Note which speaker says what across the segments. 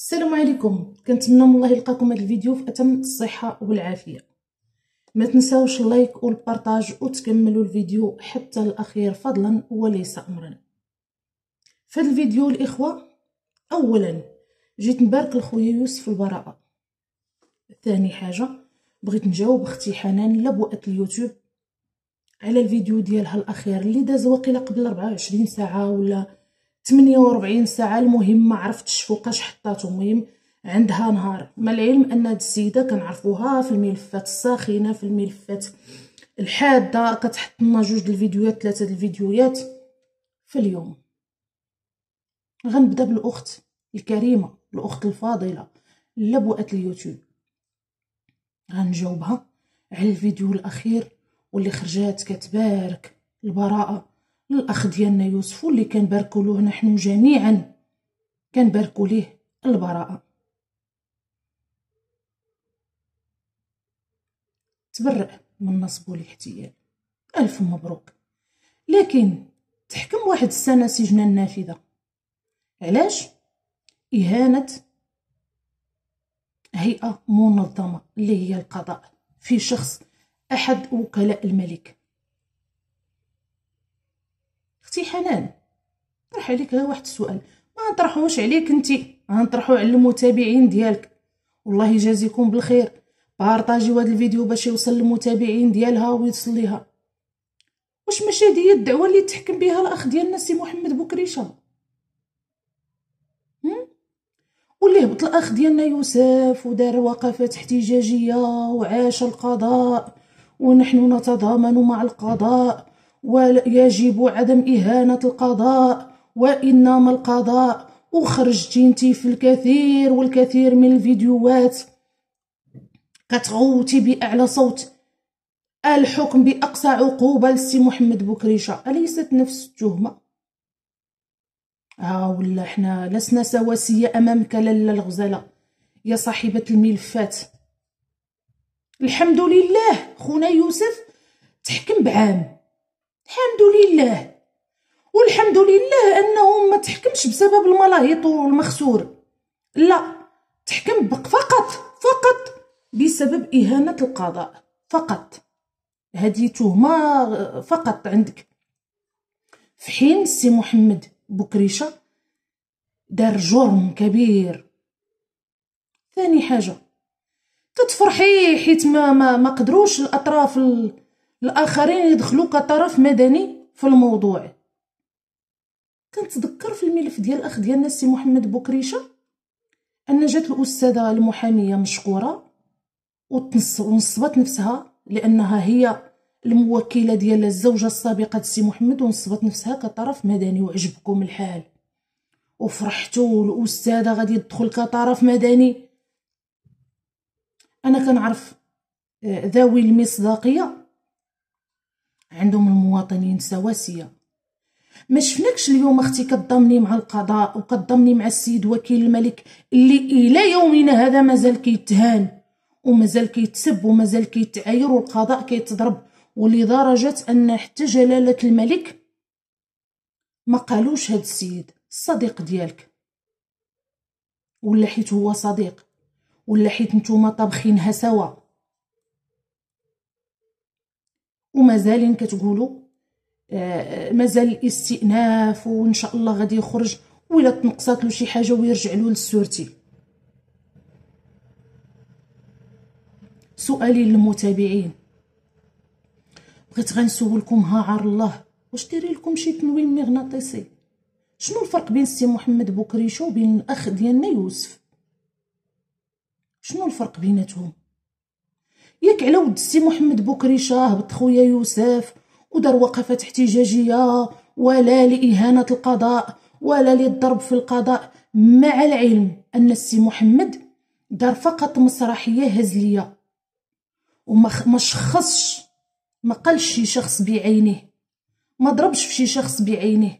Speaker 1: السلام عليكم كنتمنى من الله يلقاكم هذا الفيديو في اتم الصحه والعافيه ما تنساوش اللايك والبارطاج وتكملوا الفيديو حتى الاخير فضلا وليس امرا في هذا الفيديو الاخوه اولا جيت نبارك لخويا يوسف البراءه ثاني حاجه بغيت نجاوب اختي حنان لبؤه اليوتيوب على الفيديو ديالها الاخير اللي داز وقيله قبل 24 ساعه ولا 48 ساعه المهم ما عرفتش فوقاش حطاتو المهم عندها نهار مع العلم ان هاد السيده كنعرفوها في الملفات الساخنه في الملفات الحاده كتحط لنا جوج الفيديوهات ثلاثه الفيديوهات في اليوم غنبدا بالاخت الكريمه الاخت الفاضله لبؤه اليوتيوب غنجاوبها على الفيديو الاخير واللي خرجات كتبارك البراءه الاخ ديالنا يوسف اللي كنباركولوه نحن جميعا كان ليه البراءه تبرأ من نصبو الاحتيال الف مبروك لكن تحكم واحد السنه سجنا النافذه علاش اهانه هيئه منظمه اللي هي القضاء في شخص احد وكلاء الملك اختي حنان طرح عليك غير واحد السؤال ما نطرحوش عليك انت غنطرحو على المتابعين ديالك والله يجازيكم بالخير بارطاجيو هذا الفيديو باش يوصل للمتابعين ديالها ويوصل ليها واش ماشي هذه هي الدعوه اللي تحكم بها الاخ ديالنا سي محمد بوكريشه واللي هبط الاخ ديالنا يوسف ودار وقفات احتجاجيه وعاش القضاء ونحن نتضامن مع القضاء ويجب عدم إهانة القضاء وإنما القضاء وخرجتي انتي في الكثير والكثير من الفيديوهات كتغوتي بأعلى صوت الحكم بأقصى عقوبة لسي محمد بوكريشة أليست نفس التهمة؟ آه ولا حنا لسنا سواسية أمامك للا الغزالة يا صاحبة الملفات الحمد لله خونا يوسف تحكم بعام الحمد لله والحمد لله انه ما تحكمش بسبب الملاهيط والمخسور لا تحكم فقط فقط بسبب اهانه القضاء فقط هذه تهمه فقط عندك في حين سي محمد بوكريشه دار جرم كبير ثاني حاجه تتفرحي حيت ما ما, ما قدروش الاطراف ال... الآخرين يدخلوا كطرف مدني في الموضوع كنتذكر في الملف ديال الأخ ديالنا السي محمد بوكريشة أن جات الأستاذة المحامية مشكورة ونصبت نفسها لأنها هي الموكلة ديال الزوجة السابقة السي محمد ونصبت نفسها كطرف مدني وعجبكم الحال وفرحتوا الأستاذة غادي تدخل كطرف مدني أنا كنعرف آه، ذوي المصداقية عندهم المواطنين سواسيه ما شفناكش اليوم اختي كتضمني مع القضاء وكتضمني مع السيد وكيل الملك اللي الى يومنا هذا مازال كيتهان ومازال كيتسب ومازال كيتعاير والقضاء كيتضرب ولدرجه ان حتى جلاله الملك ما قالوش هاد السيد الصديق ديالك ولا حيت هو صديق ولا حيت نتوما طابخينها سوا ومازال كتقولوا آه، آه، مازال الاستئناف وان شاء الله غادي يخرج ولا تنقصات له شي حاجه ويرجع له للسورتي سؤالي للمتابعين بغيت غنسولكم ها عار الله واش ديري لكم شي تنوين مغناطيسي شنو الفرق بين سي محمد بوكريشو وبين الاخ ديالنا يوسف شنو الفرق بيناتهم ياك على ود السي محمد بكري شاه خويا يوسف ودار وقفات احتجاجيه ولا لاهانه القضاء ولا للضرب في القضاء مع العلم ان السي محمد دار فقط مسرحيه هزليه وما شخصش ما قالش شي شخص بعينه ما ضربش في شي شخص بعينه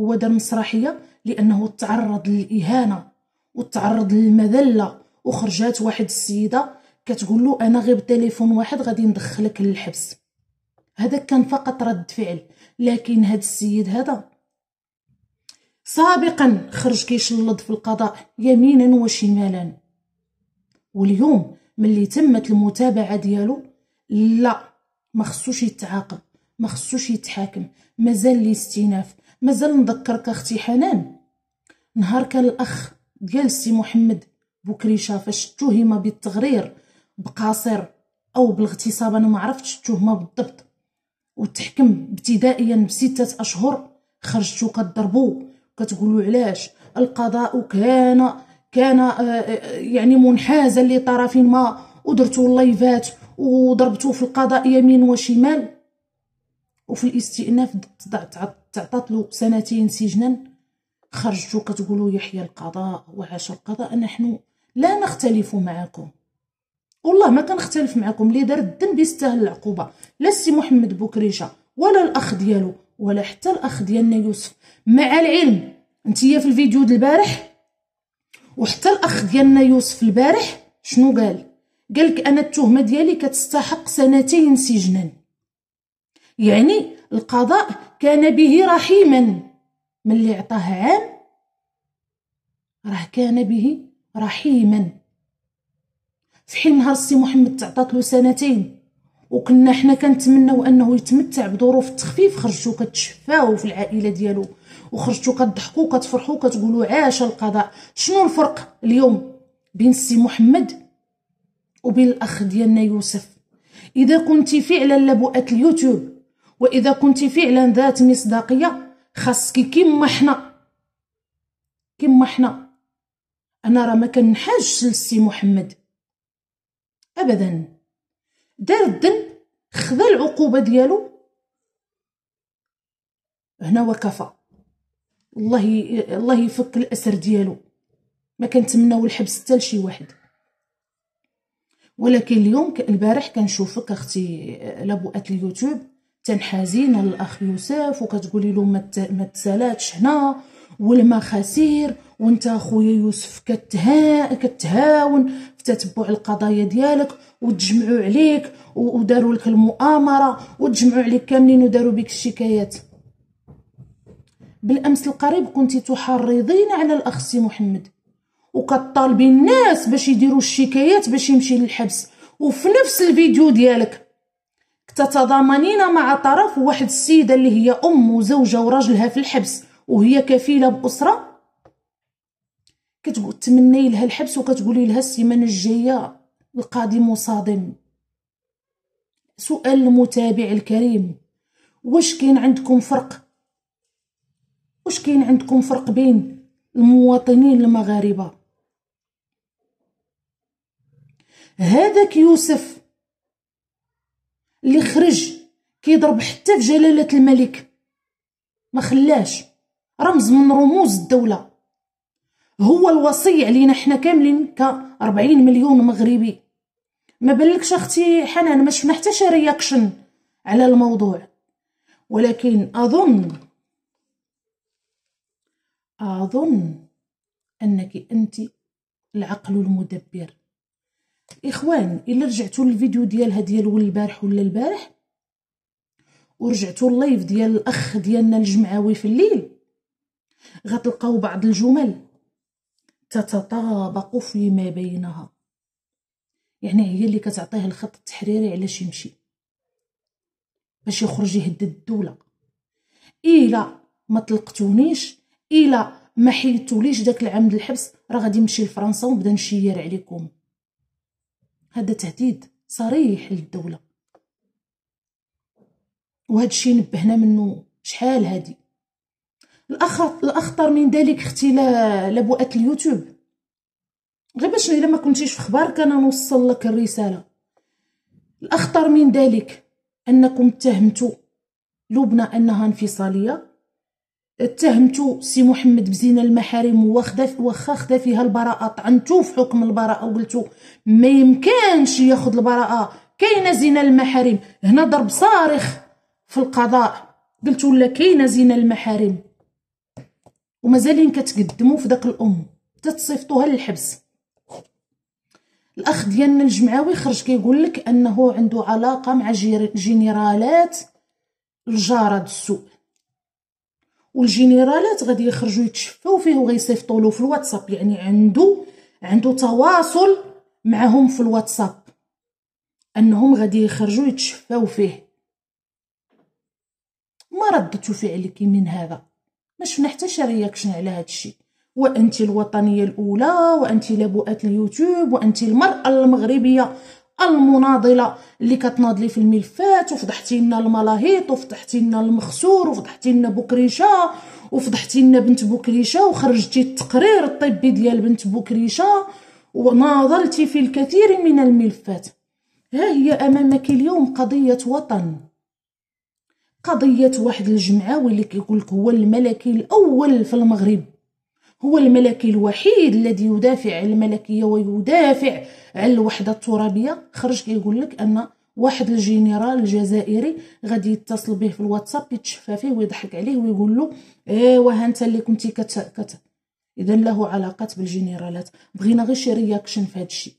Speaker 1: هو دار مسرحيه لانه تعرض للاهانه وتعرض للمذله وخرجات واحد السيده كتقول له انا غير بتليفون واحد غادي ندخلك للحبس هذا كان فقط رد فعل لكن هذا السيد هذا سابقا خرج كيشلط في القضاء يمينا وشمالا واليوم ملي تمت المتابعه ديالو لا ما خصوش يتعاقب ما خصوش يتحاكم مازال الاستئناف مازال نذكرك اختي حنان نهار كان الاخ ديال سي محمد بوكريشه فاش اتهم بالتغرير بقاصر او بالاغتصاب انا ما عرفتش التهمه بالضبط وتحكم ابتدائيا بستة اشهر خرجتو كضربو كتقولوا علاش القضاء كان كان آه، آه، يعني منحازا لطرف ما ودرتو اللايفات وضربتو في القضاء يمين وشمال وفي الاستئناف تعطات له سنتين سجنا خرجتو كتقولوا يحيى القضاء وعاش القضاء نحن لا نختلف معكم والله ما كنختلف معكم اللي دار الذنب يستاهل العقوبه لا السي محمد بوكريشه ولا الاخ ديالو ولا حتى الاخ ديالنا يوسف مع العلم انتيا في الفيديو ديال البارح وحتى الاخ ديالنا يوسف البارح شنو قال قالك انا التهمه ديالي كتستحق سنتين سجنا يعني القضاء كان به رحيما من اللي عطاه عام راه كان به رحيما في حين نهار السي محمد تعطات له سنتين وكنا حنا كنتمناو انه يتمتع بظروف التخفيف خرجتو كتشفاو في العائله ديالو وخرجتو كتضحكو كتفرحو كتقولوا عاش القضاء شنو الفرق اليوم بين السي محمد وبين الاخ ديالنا يوسف اذا كنت فعلا لبؤه اليوتيوب واذا كنت فعلا ذات مصداقيه خاصك كيما حنا كيما حنا انا راه ما كنحاجش للسي محمد ابدا دار الذنب خذا العقوبه ديالو هنا وكفى الله الله يفك الاسر ديالو ما كنتمناو الحبس حتى لشي واحد ولكن اليوم البارح كنشوفك اختي لبؤه آه، اليوتيوب تنحازين الاخ يوسف وكتقولي له ما مت... تسالاتش هنا والما خسير وانت اخويا يوسف كتها كتهاون في تتبع القضايا ديالك وتجمعوا عليك وداروا لك المؤامره وتجمعوا عليك كاملين وداروا بك الشكايات بالامس القريب كنت تحرضين على الاخ سي محمد وكطالبي الناس باش يديروا الشكايات باش يمشي للحبس وفي نفس الفيديو ديالك تتضامنين مع طرف واحد السيده اللي هي ام وزوجه وراجلها في الحبس وهي كفيله باسره كتقول تمني لها الحبس وكتقولي لها السيمانه الجايه القادم صادم سؤال المتابع الكريم واش كاين عندكم فرق واش كاين عندكم فرق بين المواطنين المغاربه هذاك يوسف اللي خرج كيضرب حتى في جلاله الملك ما خلاش رمز من رموز الدوله هو الوصي علينا حنا كاملين ك 40 مليون مغربي ما بالكش اختي حنان ما شفنا حتى شي رياكشن على الموضوع ولكن اظن اظن انك انت العقل المدبر اخوان الا رجعتوا للفيديو ديالها ديال ول البارح ولا البارح ورجعتوا اللايف ديال الاخ ديالنا الجمعوي في الليل غتلقاو بعض الجمل تتطابق فيما بينها يعني هي اللي كتعطيه الخط التحريري علاش يمشي باش يخرج يهدد الدوله الا ما طلقتونيش الا ما حيدتوليش داك العام الحبس راه غادي نمشي لفرنسا ونبدا نشير عليكم هذا تهديد صريح للدوله وهذا الشيء نبهنا منه شحال هادي الاخطر من ذلك اختي لبؤات اليوتيوب غير باش الا ما كنتيش في خبارك انا نوصل لك الرساله الاخطر من ذلك انكم اتهمتوا لبنى انها انفصاليه اتهمتوا سي محمد بزين المحارم واخا خدا فيها البراءة طعنتو في حكم البراءة وقلتو ما يمكنش ياخد البراءة كاينة زين المحارم هنا ضرب صارخ في القضاء قلتو لا كاينة زين المحارم ومازالين كتقدموا في داك الام حتى تصيفطوها للحبس الاخ ديالنا الجمعاوي خرج كيقول لك انه عنده علاقه مع جنرالات الجاره السوء والجنرالات غادي يخرجوا يتشفوا فيه وغيصيفطوا له في الواتساب يعني عنده عنده تواصل معهم في الواتساب انهم غادي يخرجوا يتشفاو فيه ما ردت فعلك من هذا ما شفنا حتى شي رياكشن على هذا الشيء وانت الوطنيه الاولى وانت لبؤات اليوتيوب وانت المراه المغربيه المناضله اللي كتناضلي في الملفات وفضحتي لنا الملاهيط وفضحتي لنا المخسور وفضحتي لنا بوكريشه وفضحتي لنا بنت بوكريشه وخرجتي التقرير الطبي ديال بنت بوكريشه وناضلتي في الكثير من الملفات ها هي امامك اليوم قضيه وطن قضيه واحد الجمعه واللي كيقول لك هو الملكي الاول في المغرب هو الملكي الوحيد الذي يدافع عن الملكيه ويدافع عن الوحده الترابيه خرج كيقول لك ان واحد الجنرال الجزائري غادي يتصل به في الواتساب يتشفى فيه ويضحك عليه ويقول له ايوا انت اللي كنتي كت, كت... اذا له علاقات بالجنرالات بغينا غير شي رياكشن في هذا الشيء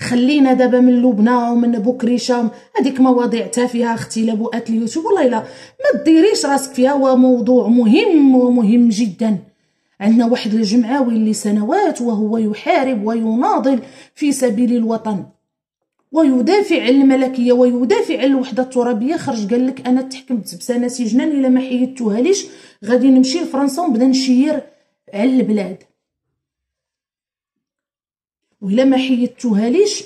Speaker 1: خلينا دابا من لبنى ومن بوكريشه هذيك مواضيع تافهه اختي لبؤات اليوتيوب والله الا ما ديريش راسك فيها هو موضوع مهم ومهم جدا عندنا واحد الجمعوي اللي سنوات وهو يحارب ويناضل في سبيل الوطن ويدافع عن الملكيه ويدافع عن الوحده الترابيه خرج قال لك انا تحكمت بسنه سجنا الا ما حيدتوها ليش غادي نمشي لفرنسا ونبدا نشير على البلاد وإلا ما حيدتوهاليش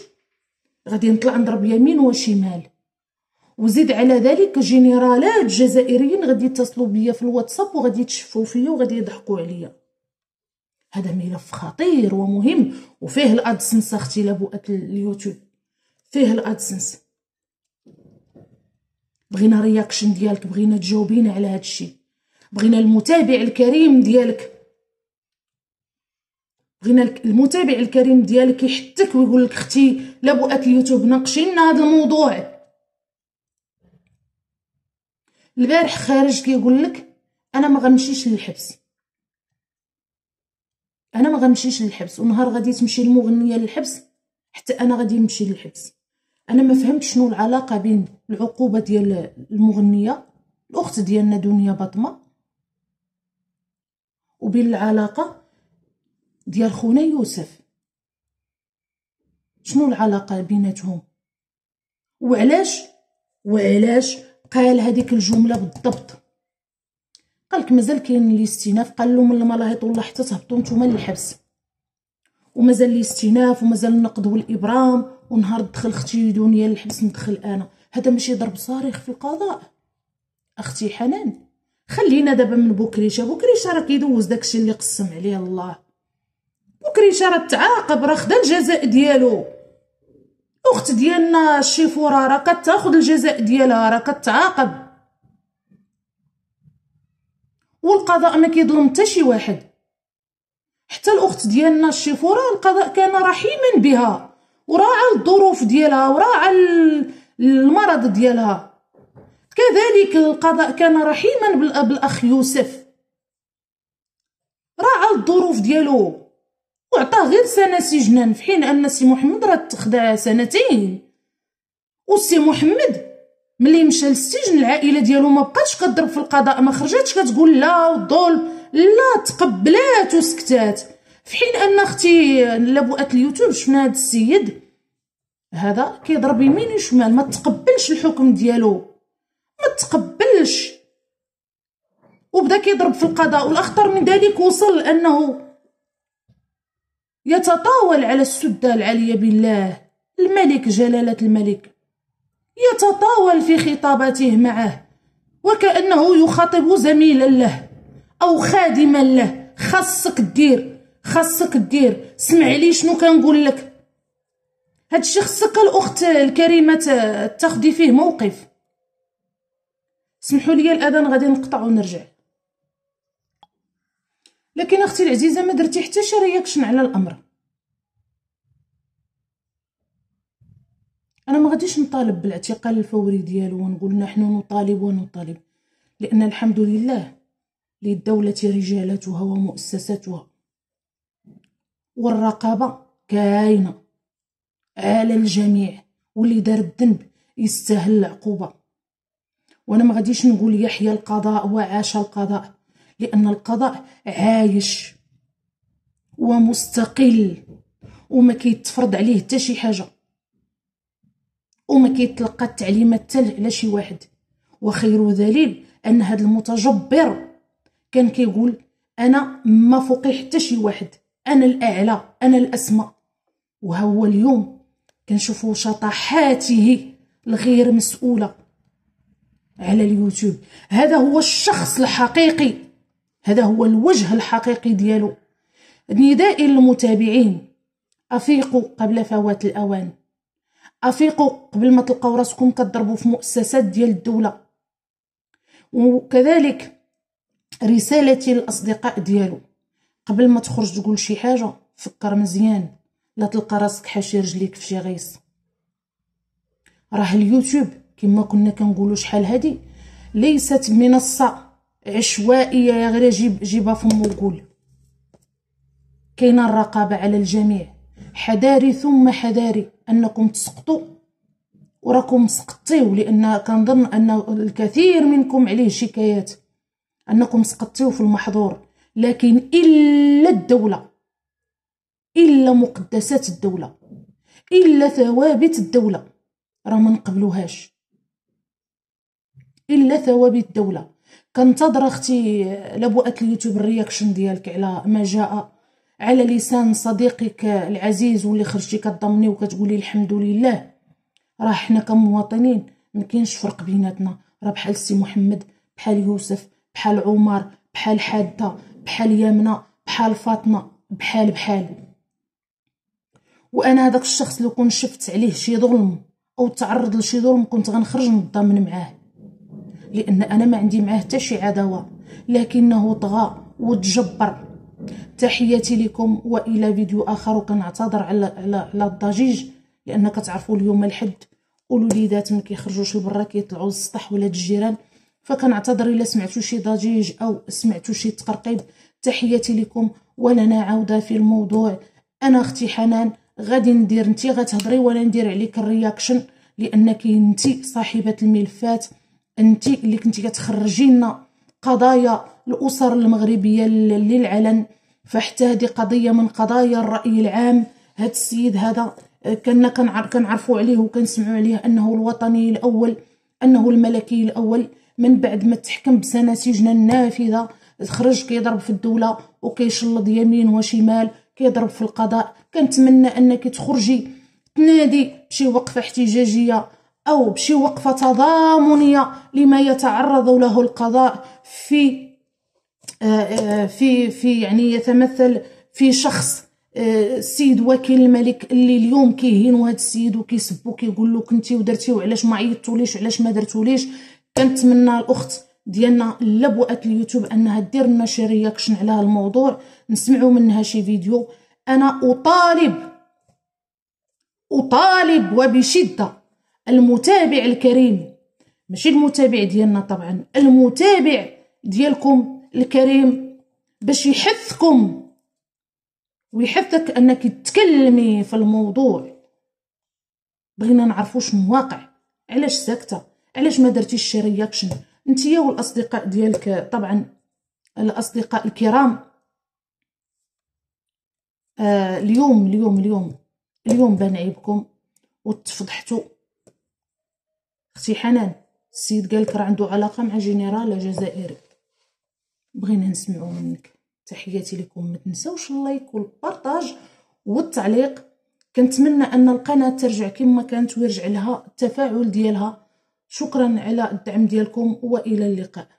Speaker 1: غادي نطلع نضرب يمين وشمال وزيد على ذلك جنرالات جزائريين غادي يتصلوا بيا في الواتساب وغادي يتشفوا فيا وغادي يضحكوا عليا هذا ملف خطير ومهم وفيه الادسنس اختي لبؤة اليوتيوب فيه الادسنس بغينا رياكشن ديالك بغينا تجاوبينا على هذا الشيء بغينا المتابع الكريم ديالك غينا المتابع الكريم ديالك كيحتك ويقول لك اختي لبؤه اليوتيوب ناقشي لنا هذا الموضوع البارح خارج كيقول لك انا ما غنمشيش للحبس انا ما غنمشيش للحبس ونهار غادي تمشي المغنيه للحبس حتى انا غادي نمشي للحبس انا ما فهمت شنو العلاقه بين العقوبه ديال المغنيه الاخت ديالنا دنيا بطمه وبين العلاقه ديال خونا يوسف شنو العلاقه بيناتهم وعلاش وعلاش قال هذيك الجمله بالضبط قالك مازال كاين الاستئناف قال لهم الملاهيط والله حتى تهبطوا نتوما للحبس ومازال الاستئناف ومازال النقد والابرام ونهار دخل اختي دنيا للحبس ندخل انا هذا ماشي ضرب صارخ في القضاء اختي حنان خلينا دابا من بكريشه بكريشه راه كيدوز داكشي اللي قسم عليه الله بكريشه راه تعاقب راه خدا الجزاء ديالو الاخت ديالنا الشيفوره راه كتاخد الجزاء ديالها راه كتعاقب والقضاء ما كيظلم حتى شي واحد حتى الاخت ديالنا الشيفوره القضاء كان رحيما بها وراعى الظروف ديالها وراعى المرض ديالها كذلك القضاء كان رحيما بالاخ يوسف راعى الظروف ديالو وعطاه غير سنة سجنا في حين أن سي محمد راه تخدا سنتين وسي محمد ملي مشى للسجن العائلة ديالو ما بقاتش كضرب في القضاء ما خرجاتش كتقول لا والظلم لا تقبلات وسكتات في حين أن أختي لبؤات اليوتيوب شفنا هاد السيد هذا كيضرب يمين وشمال ما تقبلش الحكم ديالو ما تقبلش وبدا كيضرب في القضاء والاخطر من ذلك وصل انه يتطاول على السدة العالية بالله الملك جلالة الملك يتطاول في خطاباته معه وكأنه يخاطب زميلا له أو خادما له خاصك دير خاصك دير سمع لي شنو كنقول لك هاد شخصك خصك الأخت الكريمة تاخدي فيه موقف سمحوا لي الأذان غادي نقطع ونرجع لكن اختي العزيزه ما درتي حتى شي رياكشن على الامر انا ما غاديش نطالب بالاعتقال الفوري ديالو ونقول نحن نطالب ونطالب لان الحمد لله للدوله رجالتها ومؤسساتها والرقابه كاينه على الجميع واللي دار الذنب يستاهل العقوبه وانا ما غاديش نقول يحيى القضاء وعاش القضاء لأن القضاء عايش ومستقل وما كيتفرض عليه حتى شي حاجه وما كيتلقى التعليمات حتى على شي واحد وخير دليل ان هذا المتجبر كان كيقول انا ما فوقي حتى شي واحد انا الاعلى انا الاسمى وهو اليوم كنشوفوا شطحاته الغير مسؤوله على اليوتيوب هذا هو الشخص الحقيقي هذا هو الوجه الحقيقي ديالو ندائي للمتابعين افيقوا قبل فوات الاوان افيقوا قبل ما تلقاو راسكم كتضربوا في مؤسسات ديال الدوله وكذلك رسالتي للاصدقاء ديالو قبل ما تخرج تقول شي حاجه فكر مزيان لا تلقى راسك حاشي رجليك في شي غيص راه اليوتيوب كما كنا كنقولوا شحال هادي ليست منصه عشوائيه يا غير جيب جيبها فم وقول كاينه الرقابه على الجميع حذاري ثم حذاري انكم تسقطوا وراكم سقطتيو لان كنظن ان الكثير منكم عليه شكايات انكم سقطتيو في المحظور لكن الا الدوله الا مقدسات الدوله الا ثوابت الدوله راه ما نقبلوهاش الا ثوابت الدوله كنتظر اختي لبؤه اليوتيوب الرياكشن ديالك على ما جاء على لسان صديقك العزيز واللي خرجتي كتضمني وكتقولي الحمد لله راه حنا كمواطنين ما كاينش فرق بيناتنا راه بحال سي محمد بحال يوسف بحال عمر بحال حاده بحال يمنى بحال فاطمه بحال بحال وانا هذاك الشخص لو كون شفت عليه شي ظلم او تعرض لشي ظلم كنت غنخرج نضامن معاه لان انا ما عندي معاه حتى شي عداوه لكنه طغى وتجبر تحياتي لكم والى فيديو اخر وكنعتذر على على على الضجيج لان كتعرفوا اليوم الحد والوليدات ما كيخرجوش لبرا كيطلعوا للسطح ولا الجيران فكنعتذر الا سمعتوا شي ضجيج او سمعتوا شي تقرقيب تحياتي لكم ولنا عوده في الموضوع انا اختي حنان غادي ندير انت غتهضري وانا ندير عليك الرياكشن لانك انت صاحبه الملفات انت اللي كنتي كتخرجي لنا قضايا الاسر المغربيه للعلن فحتى هذه قضيه من قضايا الراي العام هذا السيد هذا آه، كنا كنعرفوا عليه وكنسمعوا عليه انه الوطني الاول انه الملكي الاول من بعد ما تحكم بسنه سجن النافذه خرج كيضرب في الدوله وكيشلط يمين وشمال كيضرب في القضاء كنتمنى انك تخرجي تنادي بشي وقفه احتجاجيه أو بشي وقفة تضامنية لما يتعرض له القضاء في آه، آه، في في يعني يتمثل في شخص السيد آه، وكيل الملك اللي اليوم كيهينوا هذا السيد وكيسبوا كيقول له كنتي ودرتي وعلاش ما عيطتوليش وعلاش ما درتوليش كنتمنى الاخت ديالنا لبؤه اليوتيوب انها دير لنا شي رياكشن على هذا الموضوع نسمعوا منها شي فيديو انا اطالب اطالب وبشده المتابع الكريم ماشي المتابع ديالنا طبعا المتابع ديالكم الكريم باش يحثكم ويحثك انك تكلمي في الموضوع بغينا نعرفوا شنو واقع علاش ساكته علاش ما درتيش شي رياكشن انتيا والاصدقاء ديالك طبعا الاصدقاء الكرام آه اليوم اليوم اليوم اليوم بان عيبكم وتفضحتوا اختي حنان السيد قالك راه عنده علاقه مع جنرال جزائري بغينا نسمعو منك تحياتي لكم ما تنساوش اللايك والبارطاج والتعليق كنتمنى ان القناه ترجع كما كانت ويرجع لها التفاعل ديالها شكرا على الدعم ديالكم والى اللقاء